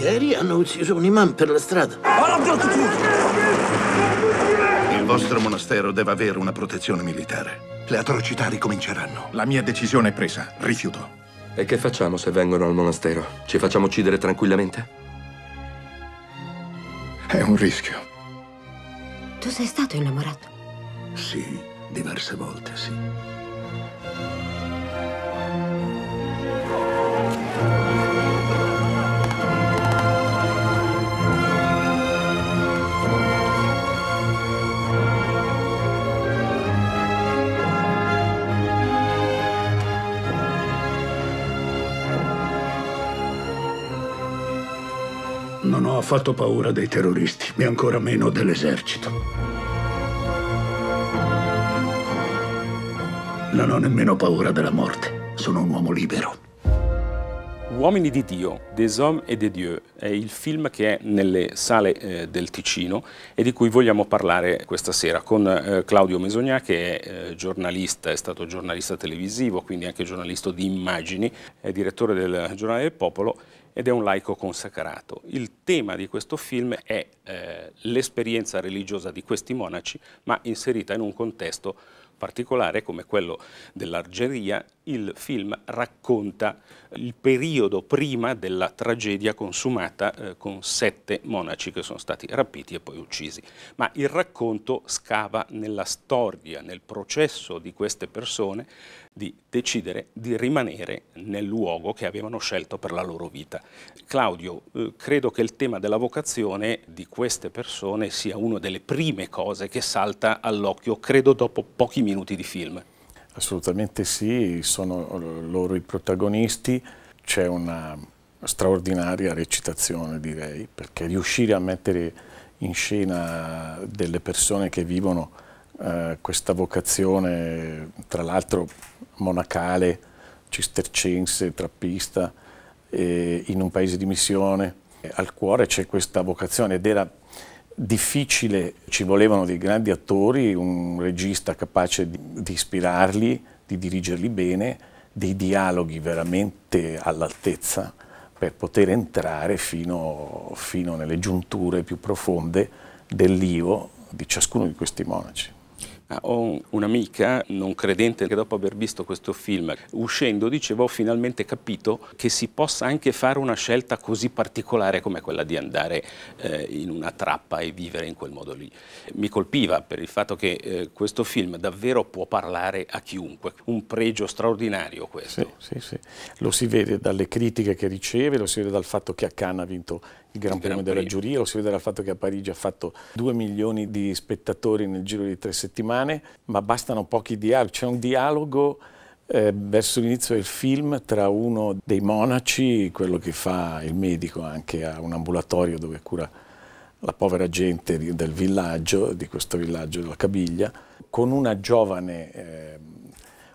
Ieri hanno ucciso un imam per la strada. Il vostro monastero deve avere una protezione militare. Le atrocità ricominceranno. La mia decisione è presa. Rifiuto. E che facciamo se vengono al monastero? Ci facciamo uccidere tranquillamente? È un rischio. Tu sei stato innamorato? Sì, diverse volte, sì. ha affatto paura dei terroristi e ancora meno dell'esercito. Non ho nemmeno paura della morte. Sono un uomo libero. Uomini di Dio, Des Hommes et des Dieux, è il film che è nelle sale eh, del Ticino e di cui vogliamo parlare questa sera con eh, Claudio Mesognà che è eh, giornalista, è stato giornalista televisivo, quindi anche giornalista di immagini, è direttore del Giornale del Popolo ed è un laico consacrato. Il tema di questo film è eh, l'esperienza religiosa di questi monaci, ma inserita in un contesto particolare come quello dell'Argeria il film racconta il periodo prima della tragedia consumata eh, con sette monaci che sono stati rapiti e poi uccisi. Ma il racconto scava nella storia, nel processo di queste persone di decidere di rimanere nel luogo che avevano scelto per la loro vita. Claudio, eh, credo che il tema della vocazione di queste persone sia una delle prime cose che salta all'occhio, credo dopo pochi minuti di film. Assolutamente sì, sono eh, loro i protagonisti, c'è una straordinaria recitazione direi, perché riuscire a mettere in scena delle persone che vivono eh, questa vocazione, tra l'altro monacale, cistercense, trappista, eh, in un paese di missione, al cuore c'è questa vocazione ed era difficile, ci volevano dei grandi attori, un regista capace di, di ispirarli, di dirigerli bene, dei dialoghi veramente all'altezza per poter entrare fino, fino nelle giunture più profonde dell'io di ciascuno di questi monaci. Ah, ho un'amica non credente che dopo aver visto questo film, uscendo dicevo ho finalmente capito che si possa anche fare una scelta così particolare come quella di andare eh, in una trappa e vivere in quel modo lì. Mi colpiva per il fatto che eh, questo film davvero può parlare a chiunque, un pregio straordinario questo. Sì, sì, sì. Lo si vede dalle critiche che riceve, lo si vede dal fatto che a Cannes ha vinto il Gran, Premio, della Giuria, lo si vede dal fatto che a Parigi ha fatto 2 milioni di spettatori nel giro di tre settimane, settimane, ma bastano pochi dialoghi. C'è un dialogo eh, verso l'inizio del film tra uno dei monaci, quello che fa il medico anche a un ambulatorio dove cura la povera gente del villaggio, di questo villaggio della Cabiglia, con una giovane, eh,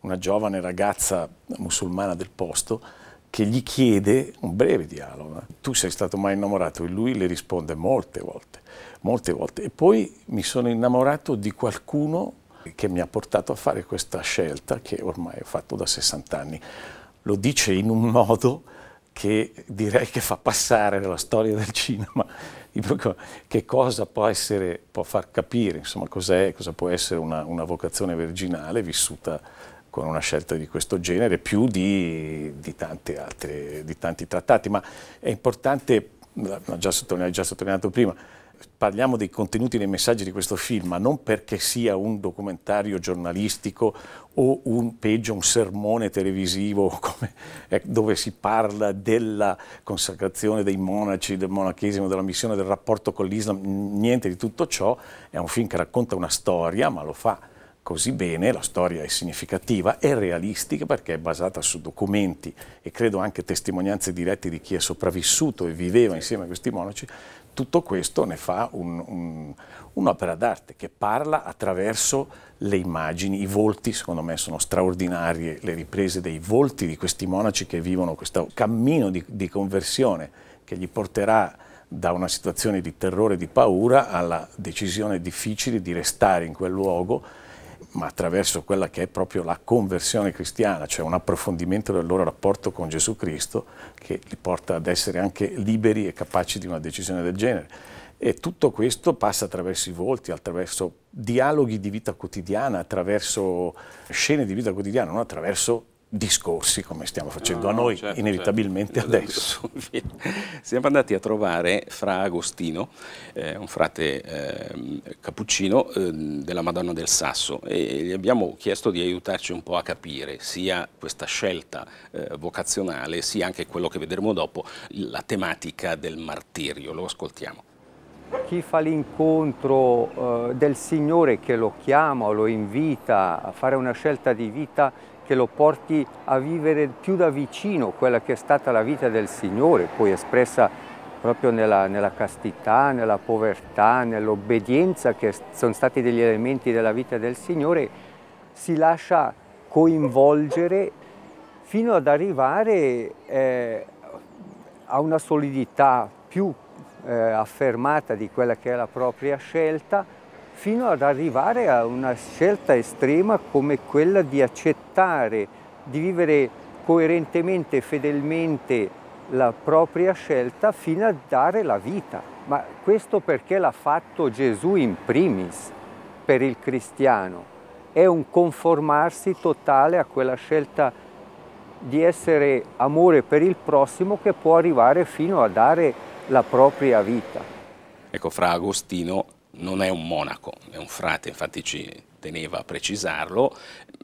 una giovane ragazza musulmana del posto che gli chiede un breve dialogo. Tu sei stato mai innamorato? E lui le risponde molte volte molte volte. E poi mi sono innamorato di qualcuno che mi ha portato a fare questa scelta che ormai ho fatto da 60 anni. Lo dice in un modo che direi che fa passare la storia del cinema, che cosa può essere, può far capire, insomma cos'è, cosa può essere una, una, vocazione virginale vissuta con una scelta di questo genere, più di, di, altre, di tanti trattati, ma è importante, l'ho già sottolineato prima, parliamo dei contenuti dei messaggi di questo film, ma non perché sia un documentario giornalistico o un peggio un sermone televisivo come, eh, dove si parla della consacrazione dei monaci, del monachesimo, della missione, del rapporto con l'Islam, niente di tutto ciò, è un film che racconta una storia, ma lo fa così bene, la storia è significativa, è realistica perché è basata su documenti e credo anche testimonianze dirette di chi è sopravvissuto e viveva insieme a questi monaci tutto questo ne fa un'opera un, un d'arte che parla attraverso le immagini, i volti, secondo me sono straordinarie le riprese dei volti di questi monaci che vivono questo cammino di, di conversione che gli porterà da una situazione di terrore e di paura alla decisione difficile di restare in quel luogo ma attraverso quella che è proprio la conversione cristiana, cioè un approfondimento del loro rapporto con Gesù Cristo che li porta ad essere anche liberi e capaci di una decisione del genere. E tutto questo passa attraverso i volti, attraverso dialoghi di vita quotidiana, attraverso scene di vita quotidiana, non attraverso discorsi come stiamo facendo no, ah, a noi certo, certo. inevitabilmente certo. adesso. Siamo andati a trovare Fra Agostino, eh, un frate eh, cappuccino eh, della Madonna del Sasso e gli abbiamo chiesto di aiutarci un po' a capire sia questa scelta eh, vocazionale sia anche quello che vedremo dopo, la tematica del martirio. Lo ascoltiamo. Chi fa l'incontro eh, del Signore che lo chiama o lo invita a fare una scelta di vita che lo porti a vivere più da vicino quella che è stata la vita del Signore, poi espressa proprio nella, nella castità, nella povertà, nell'obbedienza che sono stati degli elementi della vita del Signore, si lascia coinvolgere fino ad arrivare eh, a una solidità più eh, affermata di quella che è la propria scelta, fino ad arrivare a una scelta estrema come quella di accettare di vivere coerentemente e fedelmente la propria scelta fino a dare la vita. Ma questo perché l'ha fatto Gesù in primis per il cristiano. È un conformarsi totale a quella scelta di essere amore per il prossimo che può arrivare fino a dare la propria vita. Ecco, fra Agostino non è un monaco, è un frate, infatti ci teneva a precisarlo,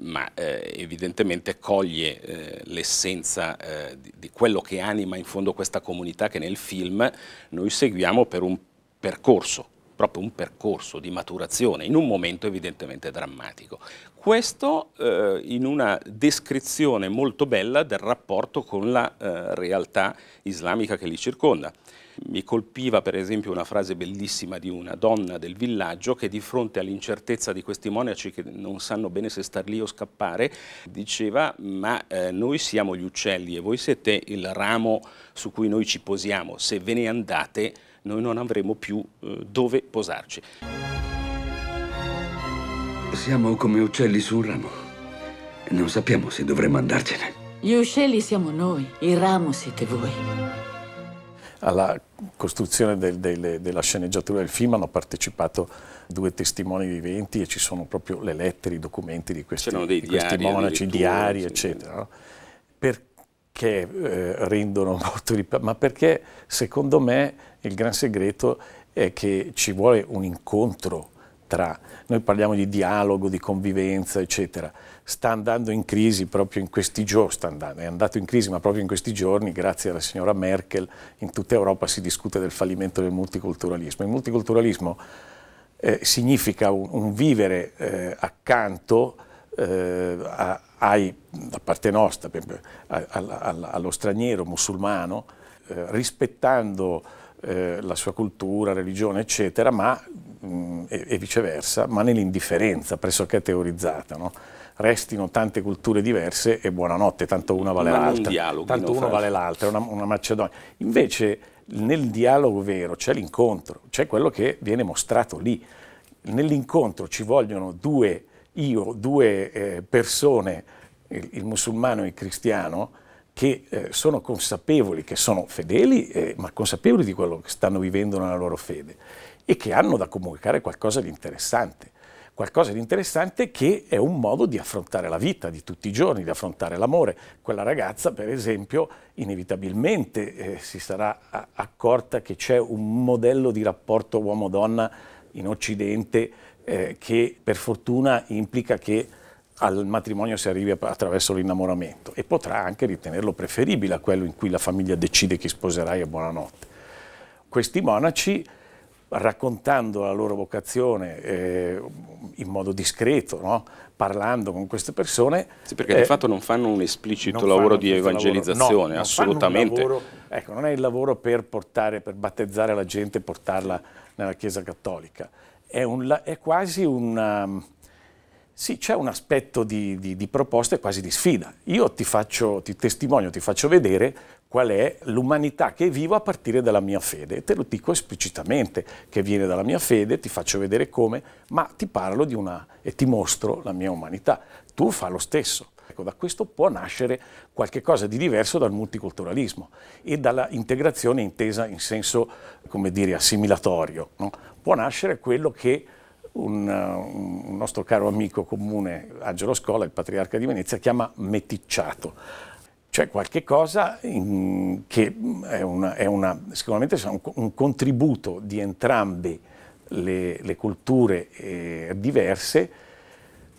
ma eh, evidentemente coglie eh, l'essenza eh, di, di, quello che anima in fondo questa comunità che nel film noi seguiamo per un percorso, proprio un percorso di maturazione, in un momento evidentemente drammatico. Questo eh, in una descrizione molto bella del rapporto con la eh, realtà islamica che li circonda. Mi colpiva per esempio una frase bellissima di una donna del villaggio che di fronte all'incertezza di questi monaci che non sanno bene se star lì o scappare, diceva ma eh, noi siamo gli uccelli e voi siete il ramo su cui noi ci posiamo, se ve ne andate noi non avremo più eh, dove posarci. Siamo come uccelli su un ramo non sappiamo se dovremmo andarcene. Gli uccelli siamo noi, il ramo siete voi alla costruzione del, del, della sceneggiatura del film hanno partecipato due testimoni viventi e ci sono proprio le lettere, i documenti di questi, di questi diari, monaci, diari, eccetera. No? Perché eh, rendono molto di... ma perché secondo me il gran segreto è che ci vuole un incontro tra, noi parliamo di dialogo, di convivenza, eccetera, sta andando in crisi proprio in questi giorni, sta andando, è andato in crisi ma proprio in questi giorni, grazie alla signora Merkel, in tutta Europa si discute del fallimento del multiculturalismo. Il multiculturalismo eh, significa un, un vivere eh, accanto eh, a, ai, da parte nostra, a, a, allo straniero musulmano, eh, rispettando eh, la sua cultura, religione, eccetera, ma, mh, mm, e, e, viceversa, ma nell'indifferenza pressoché teorizzata. No? Restino tante culture diverse e buonanotte, tanto una vale l'altra. Tanto uno vale l'altra, una, una Macedonia. Invece nel dialogo vero c'è l'incontro, c'è quello che viene mostrato lì. Nell'incontro ci vogliono due io, due eh, persone, il, il musulmano e il cristiano, che eh, sono consapevoli, che sono fedeli, eh, ma consapevoli di quello che stanno vivendo nella loro fede e che hanno da comunicare qualcosa di interessante. Qualcosa di interessante che è un modo di affrontare la vita di tutti i giorni, di affrontare l'amore. Quella ragazza, per esempio, inevitabilmente eh, si sarà accorta che c'è un modello di rapporto uomo-donna in Occidente eh, che per fortuna implica che al matrimonio si arrivi attraverso l'innamoramento e potrà anche ritenerlo preferibile a quello in cui la famiglia decide chi sposerai e buonanotte. Questi monaci, raccontando la loro vocazione eh, in modo discreto, no? parlando con queste persone... Sì, perché eh, di fatto non fanno un esplicito lavoro di evangelizzazione, lavoro. No, assolutamente. Non lavoro, ecco, non è il lavoro per portare, per battezzare la gente e portarla nella Chiesa Cattolica. È, un, è quasi un sì, c'è un aspetto di, di, di proposta e quasi di sfida. Io ti faccio, ti testimonio, ti faccio vedere qual è l'umanità che vivo a partire dalla mia fede. E te lo dico esplicitamente che viene dalla mia fede, ti faccio vedere come, ma ti parlo di una e ti mostro la mia umanità. Tu fa lo stesso. Ecco, da questo può nascere qualcosa di diverso dal multiculturalismo e dalla integrazione intesa in senso, come dire, assimilatorio. No? Può nascere quello che un, eh, un, nostro caro amico comune, Angelo Scola, il patriarca di Venezia, chiama meticciato. Cioè qualche cosa in, che mm, è, una, è una, sicuramente un, un, contributo di entrambe le, le culture eh, diverse,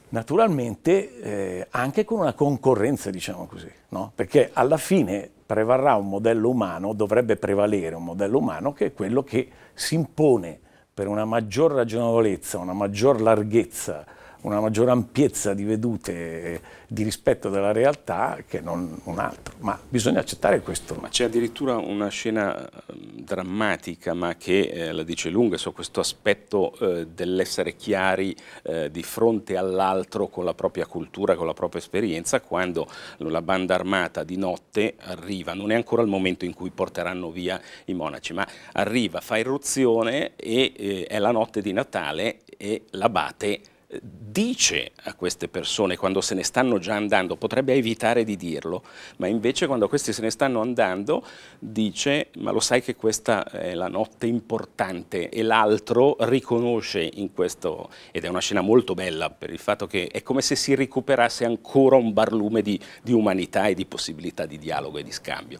naturalmente eh, anche con una concorrenza, diciamo così, no? perché alla fine prevarrà un modello umano, dovrebbe prevalere un modello umano che è quello che si impone per una maggior ragionevolezza, una maggior larghezza una maggiore ampiezza di vedute di rispetto della realtà che non un altro, ma bisogna accettare questo. Ma c'è addirittura una scena eh, drammatica, ma che eh, la dice lunga su questo aspetto eh, dell'essere chiari eh, di fronte all'altro con la propria cultura, con la propria esperienza, quando la banda armata di notte arriva, non è ancora il momento in cui porteranno via i monaci, ma arriva, fa irruzione e eh, è la notte di Natale e l'abate dice a queste persone quando se ne stanno già andando, potrebbe evitare di dirlo, ma invece quando questi se ne stanno andando dice ma lo sai che questa è la notte importante e l'altro riconosce in questo, ed è una scena molto bella per il fatto che è come se si recuperasse ancora un barlume di, di umanità e di possibilità di dialogo e di scambio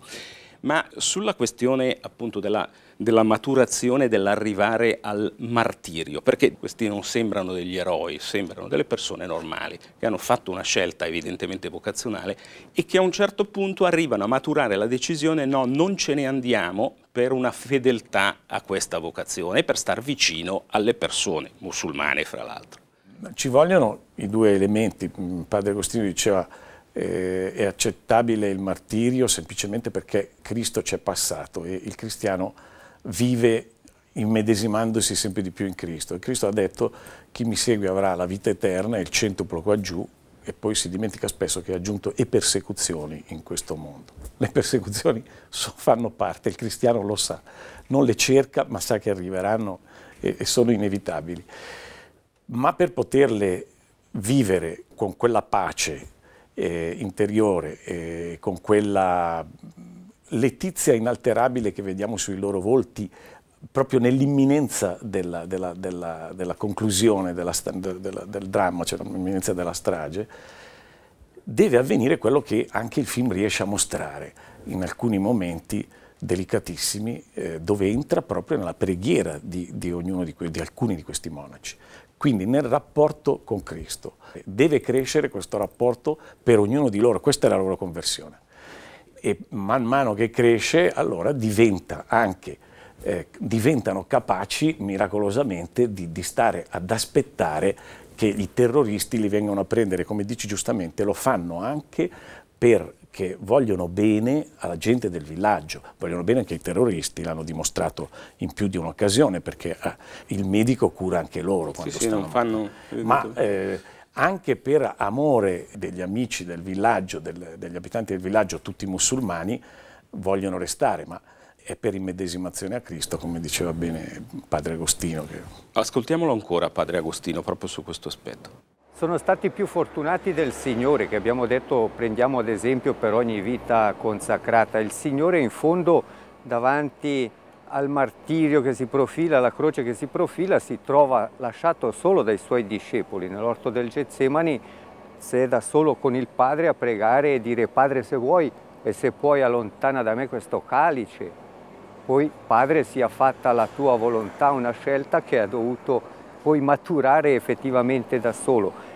ma sulla questione appunto della, della maturazione, dell'arrivare al martirio, perché questi non sembrano degli eroi, sembrano delle persone normali, che hanno fatto una scelta evidentemente vocazionale e che a un certo punto arrivano a maturare la decisione no, non ce ne andiamo per una fedeltà a questa vocazione, per star vicino alle persone musulmane fra l'altro. Ci vogliono i due elementi, mm, padre Agostino diceva eh, è accettabile il martirio semplicemente perché Cristo c'è passato e il cristiano vive immedesimandosi sempre di più in Cristo. E Cristo ha detto chi mi segue avrà la vita eterna e il centuplo qua giù e poi si dimentica spesso che ha aggiunto e persecuzioni in questo mondo. Le persecuzioni so, fanno parte, il cristiano lo sa, non le cerca ma sa che arriveranno e, e sono inevitabili. Ma per poterle vivere con quella pace eh, interiore, eh, con quella letizia inalterabile che vediamo sui loro volti, proprio nell'imminenza della, della, della, della, conclusione del dramma, cioè nell'imminenza della strage, deve avvenire quello che anche il film riesce a mostrare in alcuni momenti delicatissimi eh, dove entra proprio nella preghiera di, di, di, di alcuni di questi monaci. Quindi nel rapporto con Cristo deve crescere questo rapporto per ognuno di loro, questa è la loro conversione. E man mano che cresce, allora diventa anche, eh, diventano capaci miracolosamente di, di stare ad aspettare che i terroristi li vengano a prendere, come dici giustamente, lo fanno anche per che vogliono bene alla gente del villaggio, vogliono bene anche ai terroristi, l'hanno dimostrato in più di un'occasione perché ah, il medico cura anche loro. Quando sì, stanno... sì, fanno... Ma eh, anche per amore degli amici del villaggio, del, degli abitanti del villaggio, tutti musulmani, vogliono restare, ma è per immedesimazione a Cristo, come diceva bene padre Agostino. Che... Ascoltiamolo ancora padre Agostino proprio su questo aspetto sono stati più fortunati del Signore, che abbiamo detto prendiamo ad esempio per ogni vita consacrata. Il Signore in fondo davanti al martirio che si profila, alla croce che si profila, si trova lasciato solo dai suoi discepoli. Nell'orto del Getsemani se da solo con il Padre a pregare e dire Padre se vuoi e se puoi allontana da me questo calice. Poi Padre sia fatta la tua volontà, una scelta che ha dovuto poi maturare effettivamente da solo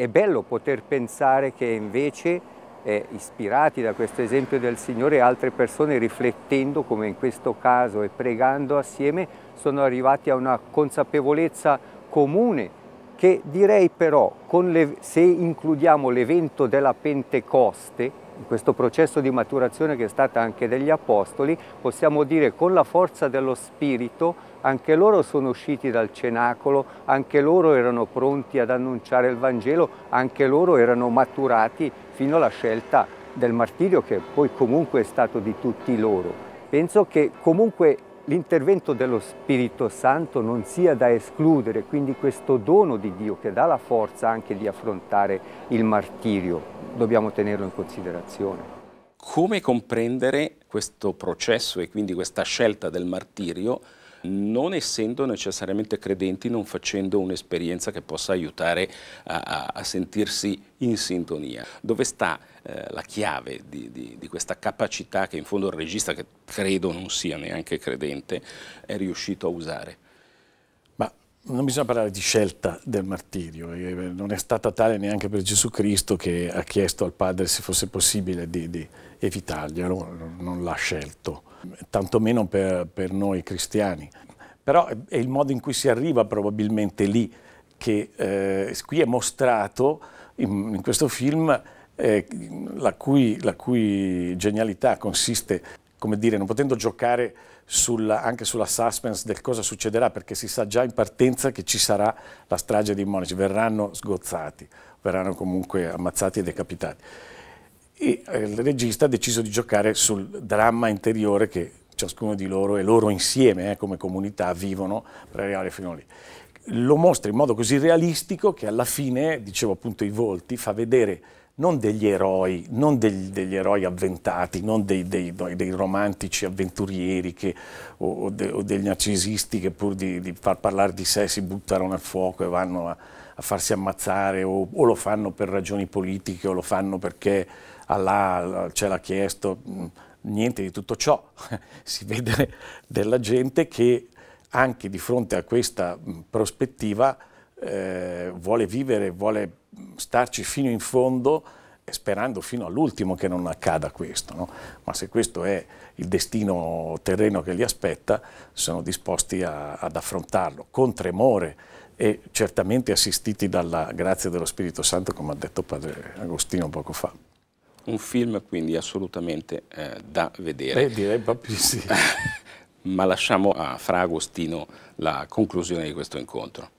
è bello poter pensare che invece, eh, ispirati da questo esempio del Signore, altre persone riflettendo, come in questo caso, e pregando assieme, sono arrivati a una consapevolezza comune che direi però, le, se includiamo l'evento della Pentecoste, questo processo di maturazione che è stata anche degli apostoli, possiamo dire con la forza dello Spirito, anche loro sono usciti dal cenacolo, anche loro erano pronti ad annunciare il Vangelo, anche loro erano maturati fino alla scelta del martirio che poi comunque è stato di tutti loro. Penso che comunque l'intervento dello Spirito Santo non sia da escludere, quindi questo dono di Dio che dà la forza anche di affrontare il martirio, dobbiamo tenerlo in considerazione. Come comprendere questo processo e quindi questa scelta del martirio non essendo necessariamente credenti, non facendo un'esperienza che possa aiutare a, a, a, sentirsi in sintonia. Dove sta eh, la chiave di, di, di, questa capacità che in fondo il regista, che credo non sia neanche credente, è riuscito a usare? non bisogna parlare di scelta del martirio, eh, non è stata tale neanche per Gesù Cristo che ha chiesto al Padre se fosse possibile di, di evitarglielo, non l'ha scelto, tantomeno per, per noi cristiani. Però è il modo in cui si arriva probabilmente lì, che eh, qui è mostrato in, in questo film, eh, la, cui, la cui genialità consiste come dire, non potendo giocare sulla, anche sulla suspense del cosa succederà, perché si sa già in partenza che ci sarà la strage di Monaci, verranno sgozzati, verranno comunque ammazzati e decapitati. E eh, il regista ha deciso di giocare sul dramma interiore che ciascuno di loro e loro insieme eh, come comunità vivono per arrivare fino lì. Lo mostra in modo così realistico che alla fine, dicevo appunto i volti, fa vedere non degli eroi, non degli, degli eroi avventati, non dei, dei, dei, romantici avventurieri che, o, o, de, o, dei narcisisti che pur di, di, far parlare di sé si buttano al fuoco e vanno a, a farsi ammazzare o, o, lo fanno per ragioni politiche o lo fanno perché Allah ce l'ha chiesto, mm, niente di tutto ciò. si vede della gente che anche di fronte a questa mm, prospettiva eh, vuole vivere, vuole starci fino in fondo eh, sperando fino all'ultimo che non accada questo, no? ma se questo è il destino terreno che li aspetta, sono disposti a, ad affrontarlo con tremore e certamente assistiti dalla grazia dello Spirito Santo, come ha detto padre Agostino poco fa. Un film quindi assolutamente eh, da vedere. Beh, direi proprio sì. ma lasciamo a Fra Agostino la conclusione di questo incontro.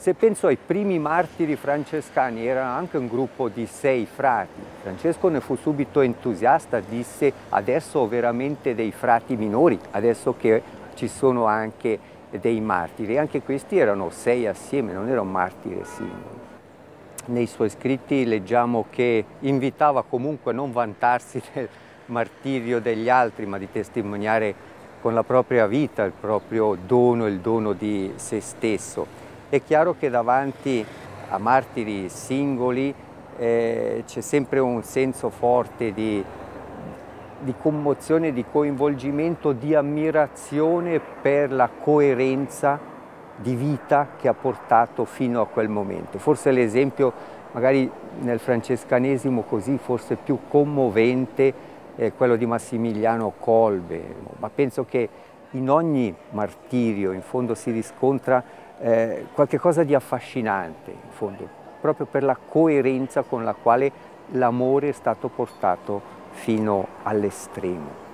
Se penso ai primi martiri francescani, era anche un gruppo di sei frati. Francesco ne fu subito entusiasta, disse adesso ho veramente dei frati minori, adesso che ci sono anche dei martiri. Anche questi erano sei assieme, non era un martire singolo. Nei suoi scritti leggiamo che invitava comunque a non vantarsi del martirio degli altri, ma di testimoniare con la propria vita il proprio dono, il dono di se stesso. È chiaro che davanti a martiri singoli eh, c'è sempre un senso forte di, di commozione, di coinvolgimento, di ammirazione per la coerenza di vita che ha portato fino a quel momento. Forse l'esempio, magari nel francescanesimo così, forse più commovente è quello di Massimiliano Colbe, ma penso che in ogni martirio in fondo si riscontra eh, cosa di affascinante in fondo, proprio per la coerenza con la quale l'amore è stato portato fino all'estremo.